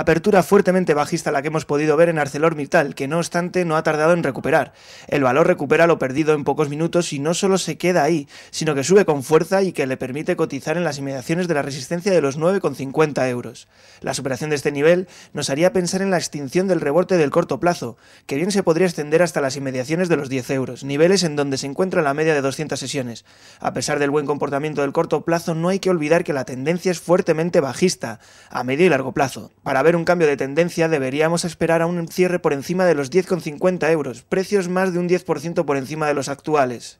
apertura fuertemente bajista la que hemos podido ver en ArcelorMittal, que no obstante no ha tardado en recuperar. El valor recupera lo perdido en pocos minutos y no solo se queda ahí, sino que sube con fuerza y que le permite cotizar en las inmediaciones de la resistencia de los 9,50 euros. La superación de este nivel nos haría pensar en la extinción del rebote del corto plazo, que bien se podría extender hasta las inmediaciones de los 10 euros, niveles en donde se encuentra la media de 200 sesiones. A pesar del buen comportamiento del corto plazo, no hay que olvidar que la tendencia es fuertemente bajista, a medio y largo plazo. Para un cambio de tendencia, deberíamos esperar a un cierre por encima de los 10,50 euros, precios más de un 10% por encima de los actuales.